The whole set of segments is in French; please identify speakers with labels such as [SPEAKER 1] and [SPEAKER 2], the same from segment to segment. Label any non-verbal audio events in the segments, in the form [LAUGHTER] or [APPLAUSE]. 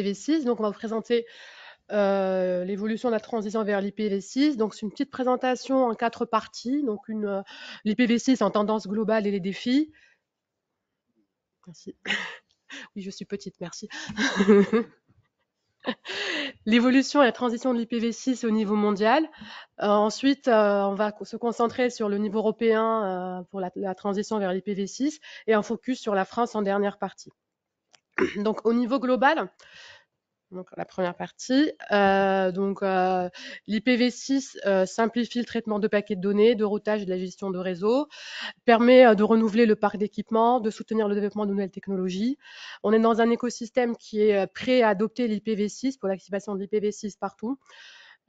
[SPEAKER 1] IPv6. Donc, on va vous présenter euh, l'évolution de la transition vers l'IPv6. Donc, c'est une petite présentation en quatre parties. Donc, euh, l'IPv6 en tendance globale et les défis. Merci. [LAUGHS] Oui, je suis petite, merci. [LAUGHS] L'évolution et la transition de l'IPv6 au niveau mondial. Euh, ensuite, on va se concentrer sur le niveau européen pour la, transition vers l'IPv6 et un focus sur la France en dernière partie. Donc au niveau global, donc la première partie. Euh, donc euh, l'IPv6 euh, simplifie le traitement de paquets de données, de routage et de la gestion de réseau, permet de renouveler le parc d'équipements, de soutenir le développement de nouvelles technologies. On est dans un écosystème qui est prêt à adopter l'IPv6 pour l'activation de l'IPv6 partout.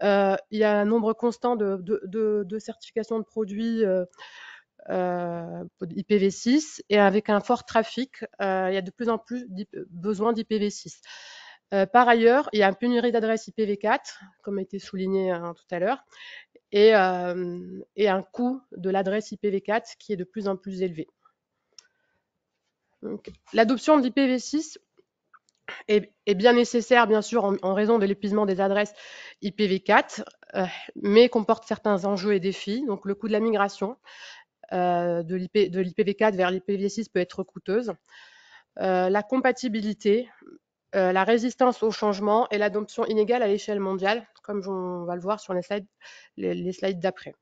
[SPEAKER 1] il y a un nombre constant de certifications de produits euh, IPv6 et avec un fort trafic, euh, il y a de plus en plus besoin d'IPv6. Euh, par ailleurs, il y a une pénurie d'adresses IPv4, comme a été souligné hein, tout à l'heure, et, un coût de l'adresse IPv4 qui est de plus en plus élevé. L'adoption d'IPv6 est, bien nécessaire, bien sûr, en, raison de l'épuisement des adresses IPv4, mais comporte certains enjeux et défis, donc le coût de la migration, euh, de l'IPv4 vers l'IPv6 peut être coûteuse. Euh, la compatibilité, euh, la résistance au changement et l'adoption inégale à l'échelle mondiale, comme on va le voir sur les slides, d'après.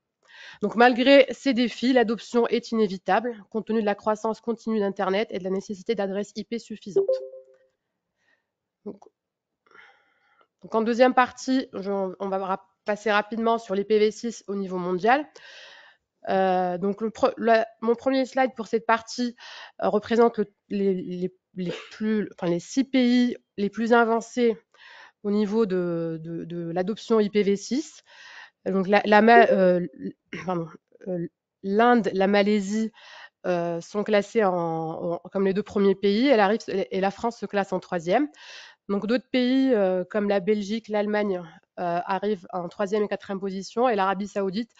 [SPEAKER 1] Donc malgré ces défis, l'adoption est inévitable compte tenu de la croissance continue d'Internet et de la nécessité d'adresses IP suffisantes. Donc, en deuxième partie, on va passer rapidement sur lipv 6 au niveau mondial. Euh, donc le, mon premier slide pour cette partie euh, représente les, plus, enfin, les six pays les plus avancés au niveau de, l'adoption IPv6. Donc euh, l'Inde, la, la, Malaisie sont classés en, comme les deux premiers pays et la, et la France se classe en troisième. Donc d'autres pays comme la Belgique, l'Allemagne arrivent en troisième et quatrième position et l'Arabie saoudite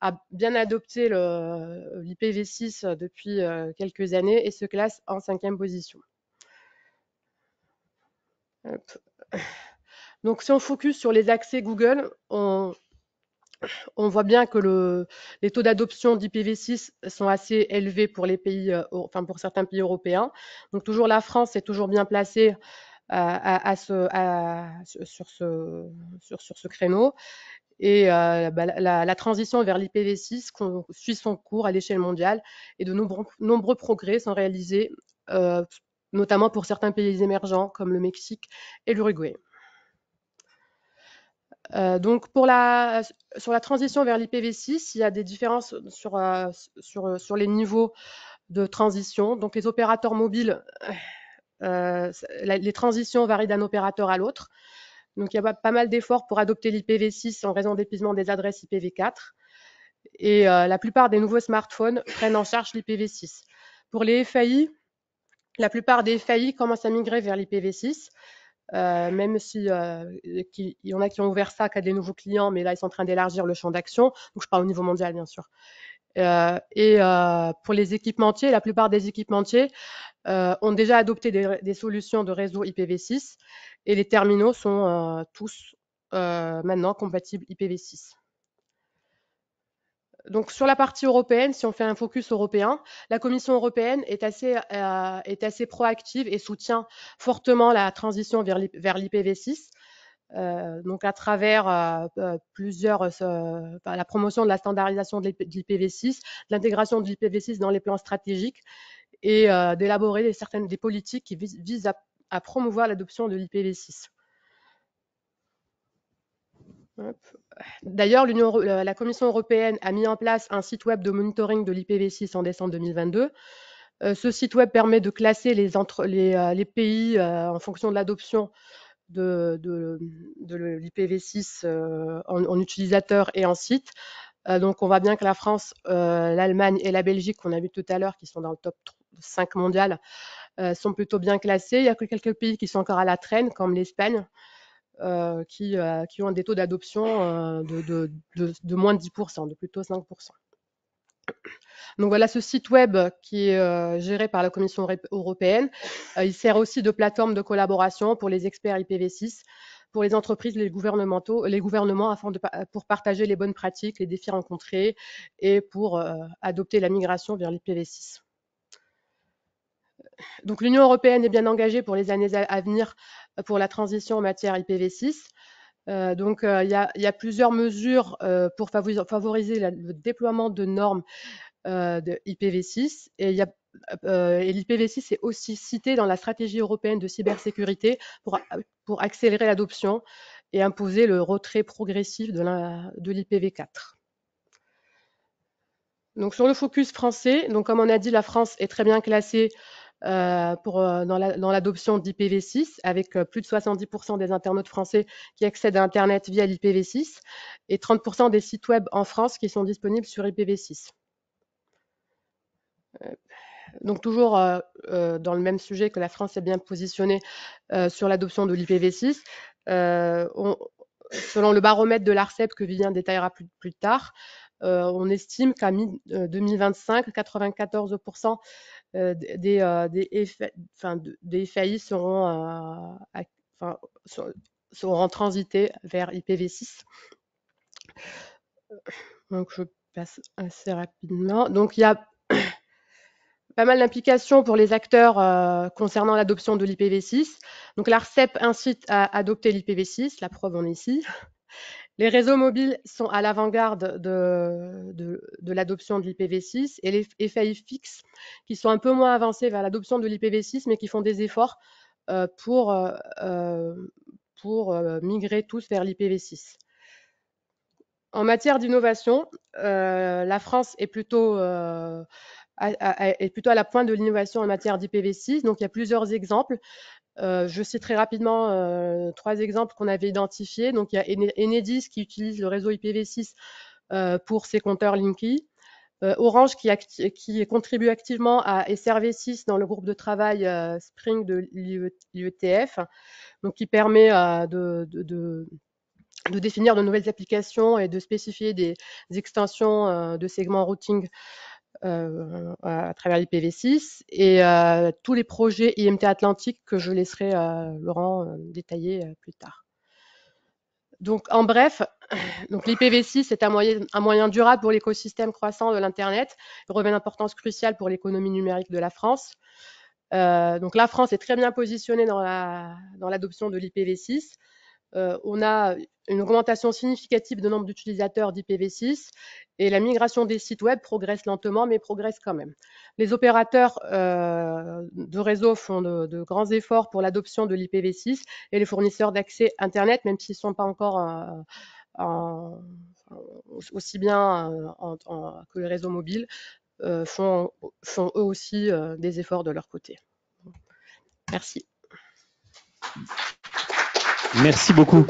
[SPEAKER 1] a bien adopté euh, l'IPv6 euh, depuis euh, quelques années et se classe en cinquième position. Donc si on focus sur les accès Google, on, voit bien que le, les taux d'adoption d'IPv6 sont assez élevés pour, les pays, enfin pour certains pays européens. Donc toujours la France est toujours bien placée à, sur, sur, sur, ce créneau. Et euh, bah, la, transition vers l'IPv6 suit son cours à l'échelle mondiale et de nombreux, progrès sont réalisés, euh, notamment pour certains pays émergents comme le Mexique et l'Uruguay. Euh, donc sur la transition vers l'IPv6, il y a des différences sur, les niveaux de transition. Donc les opérateurs mobiles, les transitions varient d'un opérateur à l'autre. Donc il y a pas mal d'efforts pour adopter l'IPv6 en raison d'épuisement des adresses IPv4. Et euh, la plupart des nouveaux smartphones prennent en charge l'IPv6. Pour les FAI, la plupart des FAI commencent à migrer vers l'IPv6, euh, même si euh, y en a qui ont ouvert ça qu'à des nouveaux clients, mais là ils sont en train d'élargir le champ d'action. Donc je parle au niveau mondial bien sûr. Euh, et euh, pour les équipementiers, la plupart des équipementiers euh, ont déjà adopté des, solutions de réseau IPv6 et les terminaux sont tous maintenant compatibles IPv6. Donc sur la partie européenne, si on fait un focus européen, la Commission européenne est assez, est assez proactive et soutient fortement la transition vers l'IPv6 euh, donc à travers euh, euh, plusieurs, la promotion de la standardisation de l'IPv6, l'intégration de l'IPv6 dans les plans stratégiques et d'élaborer des, certaines des politiques qui visent à, promouvoir l'adoption de l'IPv6. D'ailleurs, la Commission européenne a mis en place un site web de monitoring de l'IPv6 en décembre 2022. ce site web permet de classer les, pays en fonction de l'adoption de, l'IPv6 euh, en, en, utilisateur et en site. Euh, donc on voit bien que la France, euh, l'Allemagne et la Belgique, qu'on a vu tout à l'heure, qui sont dans le top 5 mondial, sont plutôt bien classés. Il y a que quelques pays qui sont encore à la traîne, comme l'Espagne. qui, qui, ont des taux d'adoption de, de, moins de 10%, de plutôt 5%. Donc voilà ce site web qui est euh, géré par la Commission européenne. Euh, il sert aussi de plateforme de collaboration pour les experts IPv6, pour les entreprises, les gouvernementaux, les gouvernements afin de pour partager les bonnes pratiques, les défis rencontrés et pour euh, adopter la migration vers l'IPv6. Donc l'Union européenne est bien engagée pour les années à venir pour la transition en matière IPv6. Euh, donc, euh, il y, a, plusieurs mesures euh, pour favoriser, le déploiement de normes de IPv6. Et, l'IPv6 est aussi cité dans la stratégie européenne de cybersécurité pour, accélérer l'adoption et imposer le retrait progressif de l'IPv4. Donc sur le focus français, donc comme on a dit, la France est très bien classée euh, euh, dans l'adoption d'IPv6, avec euh, plus de 70% des internautes français qui accèdent à Internet via l'IPv6 et 30% des sites web en France qui sont disponibles sur IPv6. Donc toujours dans le même sujet que la France est bien positionnée sur l'adoption de l'IPv6, selon le baromètre de l'ARCEP que Vivien détaillera plus tard, euh, on estime qu'à mi 2025, euh, 94% euh, des, des, seront, transités vers IPv6. Donc, je passe assez rapidement. Donc, il y a [COUGHS] pas mal d'implications pour les acteurs concernant l'adoption de l'IPv6. Donc l'ARCEP incite à adopter l'IPv6, la preuve en est ici. Les réseaux mobiles sont à l'avant-garde de, l'adoption de l'IPv6 et les FAI fixes qui sont un peu moins avancés vers l'adoption de l'IPv6 mais qui font des efforts euh, pour, euh, euh, migrer tous vers l'IPv6. En matière d'innovation, la France est plutôt à la pointe de l'innovation en matière d'IPv6. Donc, il y a plusieurs exemples. Euh, je cite très rapidement euh, trois exemples qu'on avait identifiés. Donc, il y a Enedis qui utilise le réseau IPv6 euh, pour ses compteurs Linky. Orange qui, contribue activement à SRV6 dans le groupe de travail Spring de l'IETF, e donc qui permet de, définir de nouvelles applications et de spécifier des, extensions de segments routing euh, à travers l'IPv6 et euh, tous les projets IMT Atlantique que je laisserai euh, Laurent détailler plus tard. Donc en bref, [CLEARS THROAT] donc l'IPv6 est un moyen, durable pour l'écosystème croissant de l'Internet. et revêt une importance cruciale pour l'économie numérique de la France. donc la France est très bien positionnée dans l'adoption de l'IPv6 euh, on a une augmentation significative de nombre d'utilisateurs d'IPv6 et la migration des sites web progresse lentement mais progresse quand même. Les opérateurs euh, de réseau font de, grands efforts pour l'adoption de l'IPv6 et les fournisseurs d'accès Internet, même s'ils ne sont pas encore euh, aussi bien en, que les réseaux mobiles, font, eux aussi des efforts de leur côté. Merci. Merci beaucoup.